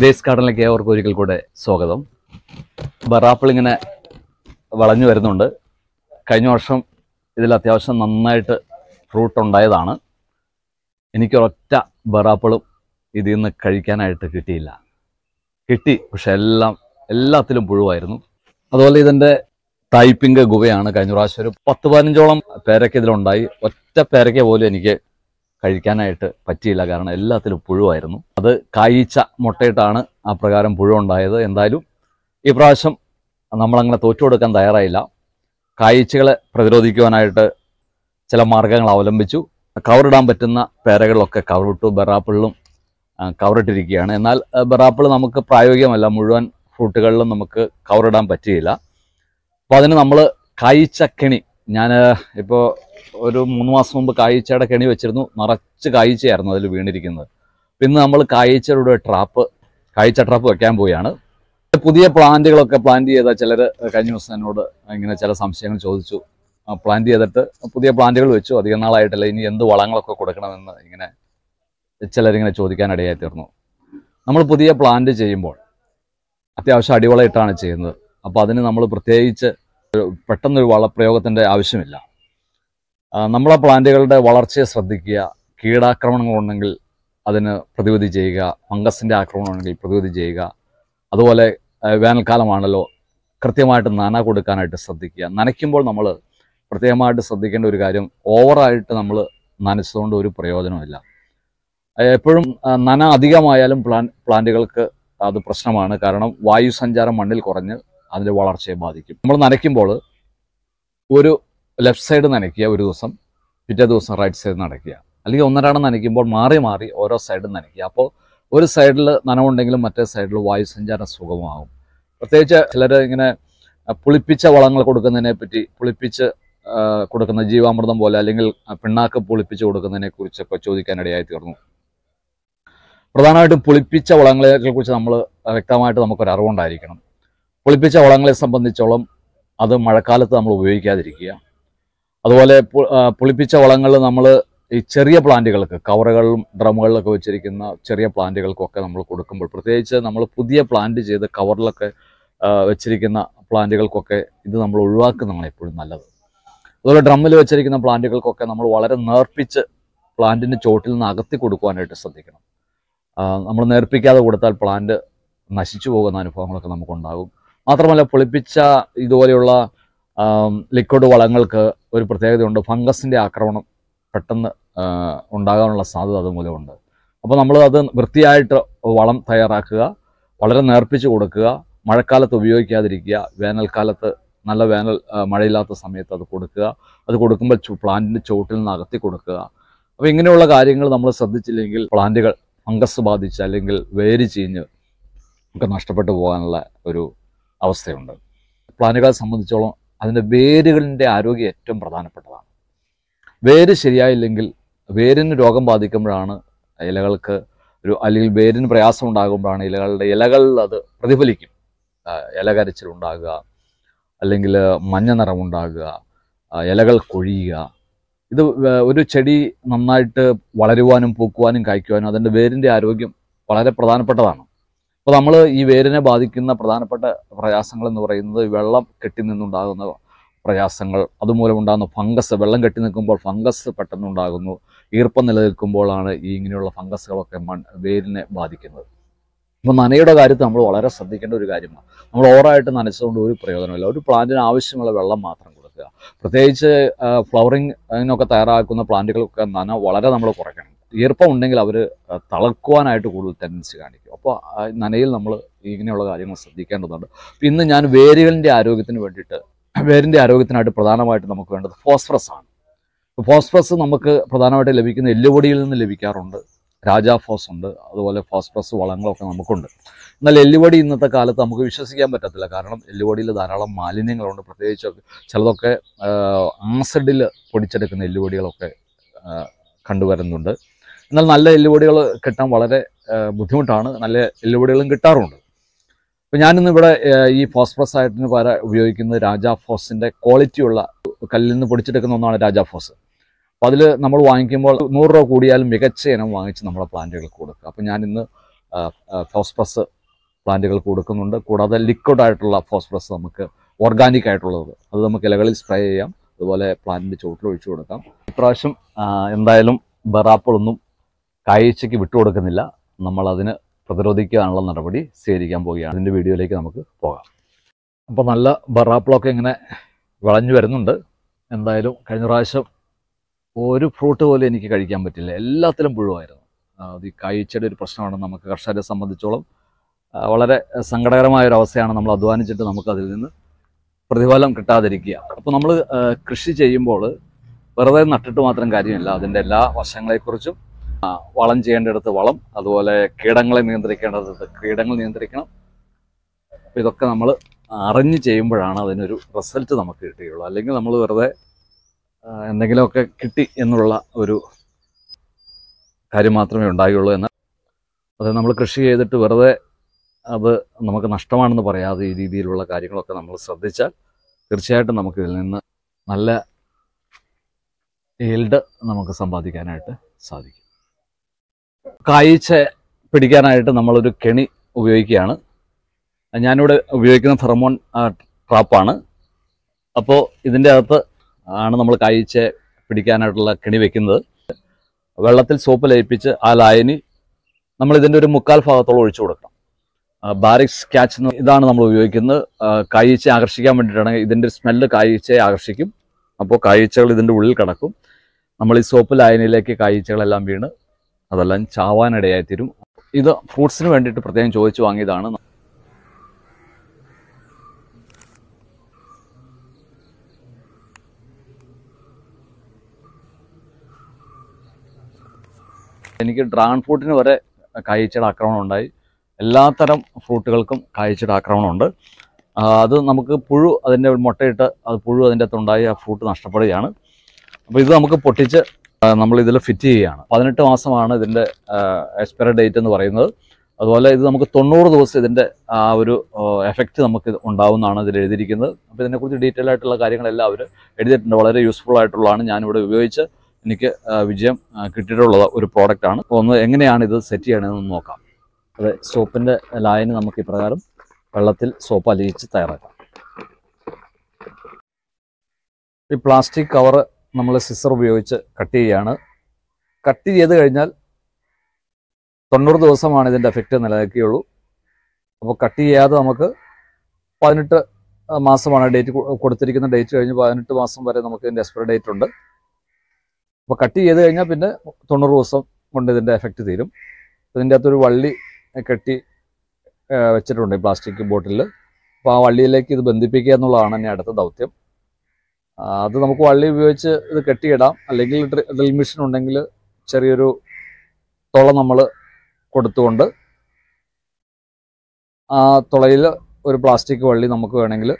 grace ഗാർഡനിലേക്ക് ഏവർക്കും ഒരിക്കൽ കൂടെ സ്വാഗതം ബറാപ്പിൾ ഇങ്ങനെ വളഞ്ഞു വരുന്നുണ്ട് കഴിഞ്ഞ വർഷം ഇതിൽ അത്യാവശ്യം നന്നായിട്ട് ഫ്രൂട്ട് ഉണ്ടായതാണ് എനിക്കൊരൊറ്റ ബറാപ്പിളും ഇതിൽ നിന്ന് കഴിക്കാനായിട്ട് കിട്ടിയില്ല കിട്ടി പക്ഷെ എല്ലാം എല്ലാത്തിലും പുഴുവായിരുന്നു അതുപോലെ ഇതിൻ്റെ തൈപ്പിങ്ക ഗുവയാണ് കഴിഞ്ഞ പ്രാവശ്യം ഒരു പത്ത് പതിനഞ്ചോളം പേരക്ക ഇതിലുണ്ടായി ഒറ്റ പേരക്ക പോലും എനിക്ക് കഴിക്കാനായിട്ട് പറ്റിയില്ല കാരണം എല്ലാത്തിലും പുഴുവായിരുന്നു അത് കായിച്ച മുട്ടയിട്ടാണ് ആ പ്രകാരം പുഴു ഉണ്ടായത് എന്തായാലും ഈ പ്രാവശ്യം നമ്മളങ്ങനെ തോറ്റു കൊടുക്കാൻ തയ്യാറായില്ല കായ്ച്ചകളെ പ്രതിരോധിക്കുവാനായിട്ട് ചില മാർഗങ്ങൾ അവലംബിച്ചു കവറിടാൻ പറ്റുന്ന പേരകളിലൊക്കെ കവറിട്ടു ബെറാപ്പിളിലും കവറിട്ടിരിക്കുകയാണ് എന്നാൽ ബെറാപ്പിൾ നമുക്ക് പ്രായോഗികമല്ല മുഴുവൻ ഫ്രൂട്ടുകളിലും നമുക്ക് കവറിടാൻ പറ്റിയില്ല അപ്പോൾ അതിന് നമ്മൾ കായ്ച്ചക്കണി ഞാൻ ഇപ്പോൾ ഒരു മൂന്ന് മാസം മുമ്പ് കായ്ച്ചയുടെ കെണി വെച്ചിരുന്നു നിറച്ച് കായ്ച്ചയായിരുന്നു അതിൽ വീണിരിക്കുന്നത് പിന്നെ നമ്മൾ കായ്ച്ചയുടെ ട്രാപ്പ് കായ്ച്ച ട്രാപ്പ് വെക്കാൻ പോവുകയാണ് പുതിയ പ്ലാന്റുകളൊക്കെ പ്ലാന്റ് ചെയ്താൽ ചിലർ കഴിഞ്ഞ ദിവസം എന്നോട് ഇങ്ങനെ ചില സംശയങ്ങൾ ചോദിച്ചു പ്ലാന്റ് ചെയ്തിട്ട് പുതിയ പ്ലാന്റുകൾ വെച്ചു അധികം നാളായിട്ടല്ല ഇനി എന്ത് വളങ്ങളൊക്കെ കൊടുക്കണമെന്ന് ഇങ്ങനെ ചിലരിങ്ങനെ ചോദിക്കാനിടയായി തീർന്നു നമ്മൾ പുതിയ പ്ലാന്റ് ചെയ്യുമ്പോൾ അത്യാവശ്യം അടിവളയിട്ടാണ് ചെയ്യുന്നത് അപ്പോൾ അതിന് നമ്മൾ പ്രത്യേകിച്ച് പെട്ടെന്നൊരു വളപ്രയോഗത്തിൻ്റെ ആവശ്യമില്ല നമ്മളെ പ്ലാന്റുകളുടെ വളർച്ചയെ ശ്രദ്ധിക്കുക കീടാക്രമണങ്ങളുണ്ടെങ്കിൽ അതിന് പ്രതിവിധി ചെയ്യുക ഫംഗസിൻ്റെ ആക്രമണമുണ്ടെങ്കിൽ പ്രതിവിധി ചെയ്യുക അതുപോലെ വേനൽക്കാലമാണല്ലോ കൃത്യമായിട്ട് നന കൊടുക്കാനായിട്ട് ശ്രദ്ധിക്കുക നനയ്ക്കുമ്പോൾ നമ്മൾ പ്രത്യേകമായിട്ട് ശ്രദ്ധിക്കേണ്ട ഒരു കാര്യം ഓവറായിട്ട് നമ്മൾ നനച്ചതുകൊണ്ട് ഒരു പ്രയോജനമില്ല എപ്പോഴും നന അധികമായാലും പ്ലാൻ പ്ലാന്റുകൾക്ക് അത് പ്രശ്നമാണ് കാരണം വായു സഞ്ചാരം മണ്ണിൽ കുറഞ്ഞ് അതിൻ്റെ വളർച്ചയെ ബാധിക്കും നമ്മൾ നനയ്ക്കുമ്പോൾ ഒരു ലെഫ്റ്റ് സൈഡ് നനയ്ക്കുക ഒരു ദിവസം പിറ്റേ ദിവസം റൈറ്റ് സൈഡ് നടക്കുക അല്ലെങ്കിൽ ഒന്നരാടം നനയ്ക്കുമ്പോൾ മാറി മാറി ഓരോ സൈഡും നനയ്ക്കുക അപ്പോൾ ഒരു സൈഡിൽ നനവുണ്ടെങ്കിലും മറ്റേ സൈഡിൽ വായു സഞ്ചാരം സുഖമാകും പ്രത്യേകിച്ച് ചിലർ ഇങ്ങനെ പുളിപ്പിച്ച വളങ്ങൾ കൊടുക്കുന്നതിനെ പറ്റി പുളിപ്പിച്ച് കൊടുക്കുന്ന ജീവാമൃതം പോലെ അല്ലെങ്കിൽ പിണ്ണാക്ക് പുളിപ്പിച്ച് കൊടുക്കുന്നതിനെ കുറിച്ചൊക്കെ ചോദിക്കാനിടയായി തീർന്നു പ്രധാനമായിട്ടും പുളിപ്പിച്ച വളങ്ങളെ കുറിച്ച് നമ്മൾ വ്യക്തമായിട്ട് നമുക്കൊരു അറിവുണ്ടായിരിക്കണം പൊളിപ്പിച്ച വളങ്ങളെ സംബന്ധിച്ചോളം അത് മഴക്കാലത്ത് നമ്മൾ ഉപയോഗിക്കാതിരിക്കുക അതുപോലെ പൊളിപ്പിച്ച വളങ്ങൾ നമ്മൾ ഈ ചെറിയ പ്ലാന്റുകൾക്ക് കവറുകളിലും ഡ്രമുകളിലൊക്കെ വെച്ചിരിക്കുന്ന ചെറിയ പ്ലാന്റുകൾക്കൊക്കെ നമ്മൾ കൊടുക്കുമ്പോൾ പ്രത്യേകിച്ച് നമ്മൾ പുതിയ പ്ലാന്റ് ചെയ്ത് കവറിലൊക്കെ വെച്ചിരിക്കുന്ന പ്ലാന്റുകൾക്കൊക്കെ ഇത് നമ്മൾ ഒഴിവാക്കുന്നതാണ് എപ്പോഴും നല്ലത് അതുപോലെ ഡ്രമ്മിൽ വെച്ചിരിക്കുന്ന പ്ലാന്റുകൾക്കൊക്കെ നമ്മൾ വളരെ നേർപ്പിച്ച് പ്ലാന്റിൻ്റെ ചോട്ടിൽ നിന്ന് അകത്തി കൊടുക്കുവാനായിട്ട് ശ്രദ്ധിക്കണം നമ്മൾ നേർപ്പിക്കാതെ കൊടുത്താൽ പ്ലാന്റ് നശിച്ചു പോകുന്ന അനുഭവങ്ങളൊക്കെ നമുക്കുണ്ടാകും മാത്രമല്ല പൊളിപ്പിച്ച ഇതുപോലെയുള്ള ലിക്വിഡ് വളങ്ങൾക്ക് ഒരു പ്രത്യേകതയുണ്ട് ഫംഗസിൻ്റെ ആക്രമണം പെട്ടെന്ന് ഉണ്ടാകാനുള്ള സാധ്യത അതുമൂലമുണ്ട് അപ്പോൾ നമ്മൾ അത് വൃത്തിയായിട്ട് വളം തയ്യാറാക്കുക വളരെ നേർപ്പിച്ച് കൊടുക്കുക മഴക്കാലത്ത് ഉപയോഗിക്കാതിരിക്കുക വേനൽക്കാലത്ത് നല്ല വേനൽ മഴയില്ലാത്ത സമയത്ത് അത് കൊടുക്കുക അത് കൊടുക്കുമ്പോൾ പ്ലാന്റിൻ്റെ ചുവട്ടിൽ നിന്ന് അകത്തി കൊടുക്കുക അപ്പോൾ ഇങ്ങനെയുള്ള കാര്യങ്ങൾ നമ്മൾ ശ്രദ്ധിച്ചില്ലെങ്കിൽ പ്ലാന്റുകൾ ഫംഗസ് ബാധിച്ച് അല്ലെങ്കിൽ വേര് ചീഞ്ഞ് ഒക്കെ നഷ്ടപ്പെട്ടു പോകാനുള്ള ഒരു അവസ്ഥയുണ്ട് പ്ലാനുകളെ സംബന്ധിച്ചോളം അതിൻ്റെ വേരുകളിൻ്റെ ആരോഗ്യം ഏറ്റവും പ്രധാനപ്പെട്ടതാണ് വേര് ശരിയായില്ലെങ്കിൽ വേരിന് രോഗം ബാധിക്കുമ്പോഴാണ് ഇലകൾക്ക് ഒരു അല്ലെങ്കിൽ വേരിന് പ്രയാസം ഉണ്ടാകുമ്പോഴാണ് ഇലകളുടെ ഇലകളിൽ അത് പ്രതിഫലിക്കും ഇല ഉണ്ടാകുക അല്ലെങ്കിൽ മഞ്ഞ നിറമുണ്ടാകുക ഇലകൾ കൊഴിയുക ഇത് ഒരു ചെടി നന്നായിട്ട് വളരുവാനും പൂക്കുവാനും കായ്ക്കുവാനും അതിൻ്റെ വേരിൻ്റെ ആരോഗ്യം വളരെ പ്രധാനപ്പെട്ടതാണ് അപ്പോൾ നമ്മൾ ഈ വേരിനെ ബാധിക്കുന്ന പ്രധാനപ്പെട്ട പ്രയാസങ്ങൾ എന്ന് പറയുന്നത് വെള്ളം കെട്ടി നിന്നുണ്ടാകുന്ന പ്രയാസങ്ങൾ അതുമൂലമുണ്ടാകുന്ന ഫംഗസ് വെള്ളം കെട്ടി നിൽക്കുമ്പോൾ ഫംഗസ് പെട്ടെന്നുണ്ടാകുന്നു ഈർപ്പം നിലനിൽക്കുമ്പോഴാണ് ഈ ഇങ്ങനെയുള്ള ഫംഗസുകളൊക്കെ മൺ വേരിനെ ബാധിക്കുന്നത് അപ്പോൾ നനയുടെ കാര്യത്തിൽ നമ്മൾ വളരെ ശ്രദ്ധിക്കേണ്ട ഒരു കാര്യമാണ് നമ്മൾ ഓവറായിട്ട് നനച്ചതുകൊണ്ട് ഒരു പ്രയോജനമില്ല ഒരു പ്ലാന്റിന് ആവശ്യമുള്ള വെള്ളം മാത്രം കൊടുക്കുക പ്രത്യേകിച്ച് ഫ്ലവറിങ്ങിനൊക്കെ തയ്യാറാക്കുന്ന പ്ലാന്റുകളൊക്കെ നന വളരെ നമ്മൾ കുറയ്ക്കണം ഈർപ്പം ഉണ്ടെങ്കിൽ അവർ തളക്കുവാനായിട്ട് കൂടുതൽ ടെൻഡൻസി കാണിക്കും അപ്പോൾ നനയിൽ നമ്മൾ ഇങ്ങനെയുള്ള കാര്യങ്ങൾ ശ്രദ്ധിക്കേണ്ടതുണ്ട് ഇന്ന് ഞാൻ വേരുകളിൻ്റെ ആരോഗ്യത്തിന് വേണ്ടിയിട്ട് വേരിൻ്റെ ആരോഗ്യത്തിനായിട്ട് പ്രധാനമായിട്ട് നമുക്ക് വേണ്ടത് ഫോസ്ഫറസ് ആണ് ഫോസ്ഫറസ് നമുക്ക് പ്രധാനമായിട്ട് ലഭിക്കുന്ന എല്ലുപൊടിയിൽ നിന്ന് ലഭിക്കാറുണ്ട് രാജാഫോസ് ഉണ്ട് അതുപോലെ ഫോസ്ഫറസ് വളങ്ങളൊക്കെ നമുക്കുണ്ട് എന്നാൽ എല്ലുപൊടി ഇന്നത്തെ കാലത്ത് നമുക്ക് വിശ്വസിക്കാൻ പറ്റത്തില്ല കാരണം എല്ലുപൊടിയിൽ ധാരാളം മാലിന്യങ്ങളുണ്ട് പ്രത്യേകിച്ച് ചിലതൊക്കെ ആസിഡിൽ പൊടിച്ചെടുക്കുന്ന എല്ലുപൊടികളൊക്കെ കണ്ടുവരുന്നുണ്ട് എന്നാൽ നല്ല എല്ലുപൊടികൾ കിട്ടാൻ വളരെ ബുദ്ധിമുട്ടാണ് നല്ല എല്ലുപൊടികളും കിട്ടാറുണ്ട് അപ്പോൾ ഞാനിന്ന് ഇവിടെ ഈ ഫോസ്ഫറസ് ആയിട്ടിന് പര ഉപയോഗിക്കുന്നത് രാജാ ഫോസിൻ്റെ ക്വാളിറ്റിയുള്ള കല്ലിൽ നിന്ന് പൊടിച്ചെടുക്കുന്ന ഒന്നാണ് രാജാ ഫോസ് അപ്പോൾ അതിൽ നമ്മൾ വാങ്ങിക്കുമ്പോൾ നൂറ് രൂപ കൂടിയാലും മികച്ച ഇനം വാങ്ങിച്ച് നമ്മുടെ പ്ലാന്റുകൾക്ക് കൊടുക്കുക അപ്പോൾ ഞാനിന്ന് ഫോസ്ഫറസ് പ്ലാന്റുകൾ കൊടുക്കുന്നുണ്ട് കൂടാതെ ലിക്വിഡ് ആയിട്ടുള്ള ഫോസ്ഫറസ് നമുക്ക് ഓർഗാനിക് ആയിട്ടുള്ളത് അത് നമുക്ക് ഇലകളിൽ സ്പ്രേ ചെയ്യാം അതുപോലെ പ്ലാന്റിൻ്റെ ചുവട്ടിൽ ഒഴിച്ചു കൊടുക്കാം ഇപ്രാവശ്യം എന്തായാലും ബറാപ്പിളൊന്നും കാഴ്ചയ്ക്ക് വിട്ടുകൊടുക്കുന്നില്ല നമ്മളതിന് പ്രതിരോധിക്കാനുള്ള നടപടി സ്വീകരിക്കാൻ പോവുകയാണ് അതിൻ്റെ വീഡിയോയിലേക്ക് നമുക്ക് പോകാം അപ്പോൾ നല്ല ബറാപ്പിളൊക്കെ ഇങ്ങനെ വളഞ്ഞു വരുന്നുണ്ട് എന്തായാലും കഴിഞ്ഞ പ്രാവശ്യം ഒരു ഫ്രൂട്ട് പോലും എനിക്ക് കഴിക്കാൻ പറ്റില്ല എല്ലാത്തിലും പുഴുവായിരുന്നു അത് ഈ കാഴ്ചയുടെ ഒരു പ്രശ്നമാണ് നമുക്ക് കർഷകരെ സംബന്ധിച്ചോളം വളരെ സങ്കടകരമായ ഒരു അവസ്ഥയാണ് നമ്മൾ അധ്വാനിച്ചിട്ട് നമുക്കതിൽ നിന്ന് പ്രതിഫലം കിട്ടാതിരിക്കുക അപ്പോൾ നമ്മൾ കൃഷി ചെയ്യുമ്പോൾ വെറുതെ നട്ടിട്ട് മാത്രം കാര്യമില്ല അതിൻ്റെ എല്ലാ വശങ്ങളെക്കുറിച്ചും വളം ചെയ്യേണ്ടിടത്ത് വളം അതുപോലെ കീടങ്ങളെ നിയന്ത്രിക്കേണ്ടത് കീടങ്ങൾ നിയന്ത്രിക്കണം അപ്പം ഇതൊക്കെ നമ്മൾ അറിഞ്ഞ് ചെയ്യുമ്പോഴാണ് അതിനൊരു റിസൾട്ട് നമുക്ക് കിട്ടുകയുള്ളൂ അല്ലെങ്കിൽ നമ്മൾ വെറുതെ എന്തെങ്കിലുമൊക്കെ കിട്ടി എന്നുള്ള ഒരു കാര്യം മാത്രമേ ഉണ്ടാകുള്ളൂ എന്ന് അത് നമ്മൾ കൃഷി ചെയ്തിട്ട് വെറുതെ അത് നമുക്ക് നഷ്ടമാണെന്ന് പറയാതെ ഈ രീതിയിലുള്ള കാര്യങ്ങളൊക്കെ നമ്മൾ ശ്രദ്ധിച്ചാൽ തീർച്ചയായിട്ടും നമുക്ക് ഇതിൽ നിന്ന് നല്ല ഈൽഡ് നമുക്ക് സമ്പാദിക്കാനായിട്ട് സാധിക്കും കായ്ച്ച പിടിക്കാനായിട്ട് നമ്മളൊരു കെണി ഉപയോഗിക്കുകയാണ് ഞാനിവിടെ ഉപയോഗിക്കുന്ന ഫെർമോൺ ട്രാപ്പാണ് അപ്പോൾ ഇതിൻ്റെ അകത്ത് ആണ് നമ്മൾ കായ്ച്ച് പിടിക്കാനായിട്ടുള്ള കെണി വെക്കുന്നത് വെള്ളത്തിൽ സോപ്പ് ലയിപ്പിച്ച് ആ ലായനി നമ്മൾ ഇതിൻ്റെ ഒരു മുക്കാൽ ഭാഗത്തോളം ഒഴിച്ചു കൊടുക്കണം ബാരിക്സ് ക്യാച്ച് ഇതാണ് നമ്മൾ ഉപയോഗിക്കുന്നത് കായ്ച്ച ആകർഷിക്കാൻ വേണ്ടിയിട്ടാണ് ഇതിൻ്റെ സ്മെല്ല് കായ്ച്ചയെ ആകർഷിക്കും അപ്പോൾ കായ്ച്ചകൾ ഇതിൻ്റെ ഉള്ളിൽ കിടക്കും നമ്മൾ ഈ സോപ്പ് ലായനിയിലേക്ക് കായ്ച്ചകളെല്ലാം വീണ് അതെല്ലാം ചാവാനിടയായി തീരും ഇത് ഫ്രൂട്ട്സിന് വേണ്ടിയിട്ട് പ്രത്യേകം ചോദിച്ചു വാങ്ങിയതാണ് എനിക്ക് ഡ്രാഗൺ ഫ്രൂട്ടിന് വരെ കായ്ച്ചയുടെ ആക്രമണം ഉണ്ടായി എല്ലാത്തരം ഫ്രൂട്ടുകൾക്കും ആക്രമണം ആക്രമണമുണ്ട് അത് നമുക്ക് പുഴു അതിൻ്റെ മുട്ടയിട്ട് അത് പുഴു അതിൻ്റെ അകത്തുണ്ടായി ആ ഫ്രൂട്ട് നഷ്ടപ്പെടുകയാണ് അപ്പോൾ ഇത് നമുക്ക് പൊട്ടിച്ച് നമ്മൾ ഇതിൽ ഫിറ്റ് ചെയ്യുകയാണ് പതിനെട്ട് മാസമാണ് ഇതിൻ്റെ എക്സ്പയർ ഡേറ്റ് എന്ന് പറയുന്നത് അതുപോലെ ഇത് നമുക്ക് തൊണ്ണൂറ് ദിവസം ഇതിൻ്റെ ആ ഒരു എഫക്റ്റ് നമുക്ക് ഉണ്ടാവുന്നതാണ് ഇതിൽ എഴുതിയിരിക്കുന്നത് അപ്പോൾ ഇതിനെക്കുറിച്ച് ഡീറ്റെയിൽ ആയിട്ടുള്ള കാര്യങ്ങളെല്ലാം അവർ എഴുതിയിട്ടുണ്ട് വളരെ യൂസ്ഫുൾ ആയിട്ടുള്ളതാണ് ഞാനിവിടെ ഉപയോഗിച്ച് എനിക്ക് വിജയം കിട്ടിയിട്ടുള്ള ഒരു പ്രോഡക്റ്റാണ് ഒന്ന് എങ്ങനെയാണ് ഇത് സെറ്റ് ചെയ്യണമെന്ന് നോക്കാം അതെ സോപ്പിൻ്റെ ലായന് നമുക്ക് ഇപ്രകാരം വെള്ളത്തിൽ സോപ്പ് അലിയിച്ച് തയ്യാറാക്കാം ഈ പ്ലാസ്റ്റിക് കവറ് നമ്മൾ സിസർ ഉപയോഗിച്ച് കട്ട് ചെയ്യുകയാണ് കട്ട് ചെയ്ത് കഴിഞ്ഞാൽ തൊണ്ണൂറ് ദിവസമാണ് ഇതിൻ്റെ എഫക്റ്റ് നിലനിൽക്കുകയുള്ളൂ അപ്പോൾ കട്ട് ചെയ്യാതെ നമുക്ക് പതിനെട്ട് മാസമാണ് ഡേറ്റ് കൊടുത്തിരിക്കുന്ന ഡേറ്റ് കഴിഞ്ഞ് പതിനെട്ട് മാസം വരെ നമുക്ക് ഇതിൻ്റെ എക്സ്പയർ ഡേറ്റ് ഉണ്ട് അപ്പോൾ കട്ട് ചെയ്ത് കഴിഞ്ഞാൽ പിന്നെ തൊണ്ണൂറ് ദിവസം കൊണ്ട് ഇതിൻ്റെ എഫക്റ്റ് തീരും ഇതിൻ്റെ അകത്തൊരു വള്ളി കെട്ടി വെച്ചിട്ടുണ്ട് ഈ പ്ലാസ്റ്റിക് ബോട്ടിൽ അപ്പോൾ ആ വള്ളിയിലേക്ക് ഇത് ബന്ധിപ്പിക്കുക എന്നുള്ളതാണ് എൻ്റെ അടുത്ത ദൗത്യം അത് നമുക്ക് വള്ളി ഉപയോഗിച്ച് ഇത് കെട്ടിയിടാം അല്ലെങ്കിൽ ഡ്രിൽ മെഷീൻ ഉണ്ടെങ്കിൽ ചെറിയൊരു തുള നമ്മൾ കൊടുത്തുകൊണ്ട് ആ തുളയിൽ ഒരു പ്ലാസ്റ്റിക് വള്ളി നമുക്ക് വേണമെങ്കിൽ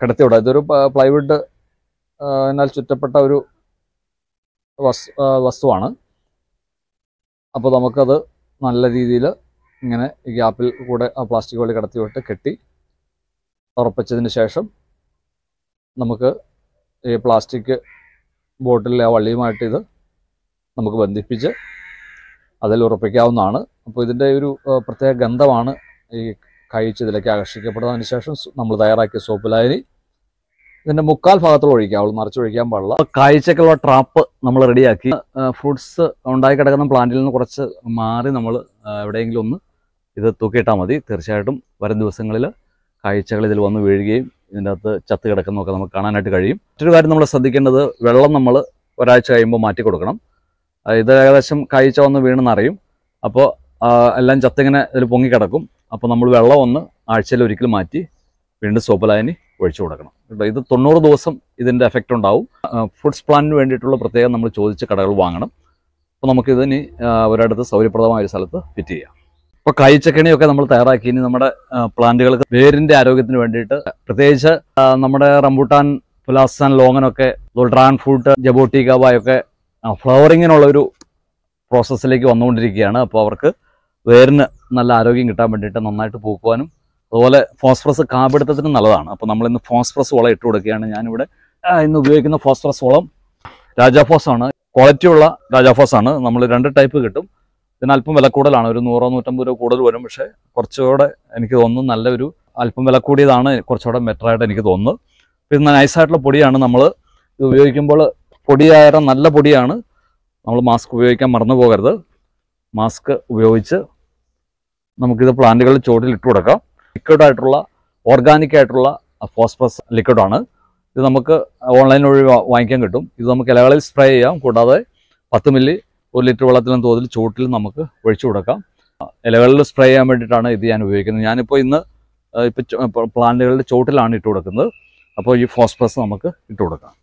കിടത്തി വിടാം ഇതൊരു പ്ലൈവുഡ് എന്നാൽ ചുറ്റപ്പെട്ട ഒരു വസ്തുവാണ് അപ്പോൾ നമുക്കത് നല്ല രീതിയിൽ ഇങ്ങനെ ഈ ഗ്യാപ്പിൽ കൂടെ ആ പ്ലാസ്റ്റിക് വള്ളി കടത്തി വിട്ട് കെട്ടി ഉറപ്പിച്ചതിന് ശേഷം നമുക്ക് ഈ പ്ലാസ്റ്റിക് ബോട്ടിലെ ആ വള്ളിയുമായിട്ട് ഇത് നമുക്ക് ബന്ധിപ്പിച്ച് അതിൽ ഉറപ്പിക്കാവുന്നതാണ് അപ്പോൾ ഇതിൻ്റെ ഒരു പ്രത്യേക ഗന്ധമാണ് ഈ കഴിച്ച് ഇതിലേക്ക് ആകർഷിക്കപ്പെടുന്നതിന് ശേഷം നമ്മൾ തയ്യാറാക്കിയ സോപ്പിലായി ഇതിൻ്റെ മുക്കാൽ ഭാഗത്തോളം ഒഴിക്കാവുള്ളൂ ഒഴിക്കാൻ പാടില്ല കാഴ്ചക്കുള്ള ട്രാപ്പ് നമ്മൾ റെഡിയാക്കി ഫ്രൂട്ട്സ് ഉണ്ടായി കിടക്കുന്ന പ്ലാന്റിൽ നിന്ന് കുറച്ച് മാറി നമ്മൾ എവിടെയെങ്കിലും ഒന്ന് ഇത് തൂക്കിയിട്ടാൽ മതി തീർച്ചയായിട്ടും വരും ദിവസങ്ങളിൽ കാഴ്ചകൾ ഇതിൽ വന്ന് വീഴുകയും ഇതിൻ്റെ അകത്ത് ചത്ത് കിടക്കുന്നതൊക്കെ നമുക്ക് കാണാനായിട്ട് കഴിയും മറ്റൊരു കാര്യം നമ്മൾ ശ്രദ്ധിക്കേണ്ടത് വെള്ളം നമ്മൾ ഒരാഴ്ച കഴിയുമ്പോൾ മാറ്റി കൊടുക്കണം ഇത് ഏകദേശം കഴിച്ച ഒന്ന് വീണെന്നറിയും അപ്പോൾ എല്ലാം ചത്തിങ്ങനെ ഇതിൽ പൊങ്ങിക്കിടക്കും അപ്പോൾ നമ്മൾ വെള്ളം ഒന്ന് ആഴ്ചയിൽ ഒരിക്കൽ മാറ്റി വീണ്ടും സോപ്പലായനി ഒഴിച്ചു കൊടുക്കണം കേട്ടോ ഇത് തൊണ്ണൂറ് ദിവസം ഇതിൻ്റെ എഫക്റ്റ് ഉണ്ടാവും ഫുഡ്സ് പ്ലാനിന് വേണ്ടിയിട്ടുള്ള പ്രത്യേകം നമ്മൾ ചോദിച്ച് കടകൾ വാങ്ങണം അപ്പോൾ നമുക്കിതിന് ഒരിടത്ത് സൗകര്യപ്രദമായ ഒരു സ്ഥലത്ത് ഫിറ്റ് ചെയ്യാം ഇപ്പോൾ കായ്ച്ചക്കണിയൊക്കെ നമ്മൾ തയ്യാറാക്കി ഇനി നമ്മുടെ പ്ലാന്റുകൾക്ക് വേരിന്റെ ആരോഗ്യത്തിന് വേണ്ടിയിട്ട് പ്രത്യേകിച്ച് നമ്മുടെ റംബൂട്ടാൻ പുലാസ്താൻ ലോങ്ങനൊക്കെ ഡ്രാൻ ഫ്രൂട്ട് ജബോട്ടി ഫ്ലവറിങ്ങിനുള്ള ഒരു പ്രോസസ്സിലേക്ക് വന്നുകൊണ്ടിരിക്കുകയാണ് അപ്പോൾ അവർക്ക് വേരിന് നല്ല ആരോഗ്യം കിട്ടാൻ വേണ്ടിയിട്ട് നന്നായിട്ട് പൂക്കുവാനും അതുപോലെ ഫോസ്ഫറസ് കാപിടുത്തത്തിനും നല്ലതാണ് അപ്പോൾ ഇന്ന് ഫോസ്ഫറസ് വളം ഇട്ട് കൊടുക്കുകയാണ് ഞാനിവിടെ ഇന്ന് ഉപയോഗിക്കുന്ന ഫോസ്ഫറസ് വളം രാജാഫോസാണ് ക്വാളിറ്റിയുള്ള രാജാഫോസാണ് നമ്മൾ രണ്ട് ടൈപ്പ് കിട്ടും ഇതിന് അല്പം വില കൂടുതലാണ് ഒരു നൂറോ നൂറ്റമ്പത് രൂപ കൂടുതൽ വരും പക്ഷേ കുറച്ചുകൂടെ എനിക്ക് തോന്നുന്നു നല്ലൊരു അല്പം വില കൂടിയതാണ് കുറച്ചുകൂടെ ബെറ്ററായിട്ട് എനിക്ക് തോന്നുന്നത് പിന്നെ നൈസായിട്ടുള്ള പൊടിയാണ് നമ്മൾ ഇത് ഉപയോഗിക്കുമ്പോൾ പൊടിയായാലും നല്ല പൊടിയാണ് നമ്മൾ മാസ്ക് ഉപയോഗിക്കാൻ മറന്നു പോകരുത് മാസ്ക് ഉപയോഗിച്ച് നമുക്കിത് പ്ലാന്റുകളിൽ ചുവട്ടിൽ ഇട്ട് കൊടുക്കാം ലിക്വിഡായിട്ടുള്ള ഓർഗാനിക് ആയിട്ടുള്ള ഫോസ്ഫറസ് ലിക്വിഡാണ് ഇത് നമുക്ക് ഓൺലൈൻ വഴി വാങ്ങിക്കാൻ കിട്ടും ഇത് നമുക്ക് ഇലകളിൽ സ്പ്രേ ചെയ്യാം കൂടാതെ പത്ത് മില്ലി ഒരു ലിറ്റർ വെള്ളത്തിലും തോതിൽ ചൂട്ടിൽ നമുക്ക് ഒഴിച്ചു കൊടുക്കാം ഇലകളിൽ സ്പ്രേ ചെയ്യാൻ വേണ്ടിയിട്ടാണ് ഇത് ഞാൻ ഉപയോഗിക്കുന്നത് ഞാനിപ്പോൾ ഇന്ന് ഇപ്പം പ്ലാന്റുകളുടെ ചുവട്ടിലാണ് ഇട്ട് കൊടുക്കുന്നത് അപ്പോൾ ഈ ഫോസ്ഫറസ് നമുക്ക് ഇട്ട് കൊടുക്കാം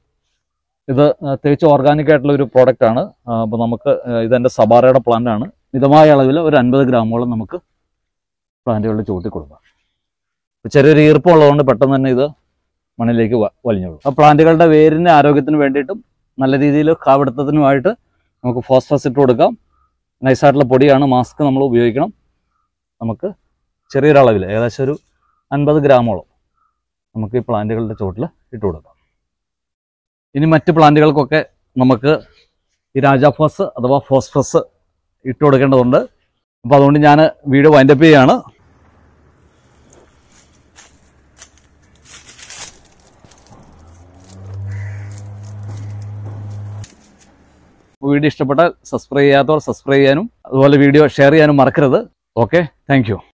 ഇത് തികച്ചും ഓർഗാനിക് ആയിട്ടുള്ള ഒരു പ്രോഡക്റ്റ് ആണ് അപ്പോൾ നമുക്ക് ഇതെൻ്റെ സബാറയുടെ പ്ലാന്റ് ആണ് മിതമായ അളവിൽ ഒരു അൻപത് ഗ്രാമോളം നമുക്ക് പ്ലാന്റുകളുടെ ചുവട്ടിൽ കൊടുക്കാം ചെറിയൊരു ഈർപ്പമുള്ളതുകൊണ്ട് പെട്ടെന്ന് തന്നെ ഇത് മണ്ണിലേക്ക് വലിഞ്ഞോളും അപ്പോൾ പ്ലാന്റുകളുടെ വേരിൻ്റെ ആരോഗ്യത്തിന് വേണ്ടിയിട്ടും നല്ല രീതിയിൽ കാവിടുത്തതിനുമായിട്ട് നമുക്ക് ഫോസ്ഫസ് ഇട്ട് കൊടുക്കാം നൈസായിട്ടുള്ള പൊടിയാണ് മാസ്ക് നമ്മൾ ഉപയോഗിക്കണം നമുക്ക് ചെറിയൊരളവിൽ ഏകദേശം ഒരു അൻപത് ഗ്രാമോളം നമുക്ക് ഈ പ്ലാന്റുകളുടെ ചുവട്ടിൽ ഇട്ട് കൊടുക്കാം ഇനി മറ്റ് പ്ലാന്റുകൾക്കൊക്കെ നമുക്ക് ഈ രാജാഫോസ് അഥവാ ഫോസ്ഫസ് ഇട്ട് കൊടുക്കേണ്ടതുണ്ട് അപ്പോൾ അതുകൊണ്ട് ഞാൻ വീഡിയോ വൈൻഡപ്പ് ചെയ്യുകയാണ് വീഡിയോ ഇഷ്ടപ്പെട്ടാൽ സബ്സ്ക്രൈബ് ചെയ്യാത്തവർ സബ്സ്ക്രൈബ് ചെയ്യാനും അതുപോലെ വീഡിയോ ഷെയർ ചെയ്യാനും മറക്കരുത് ഓക്കെ താങ്ക്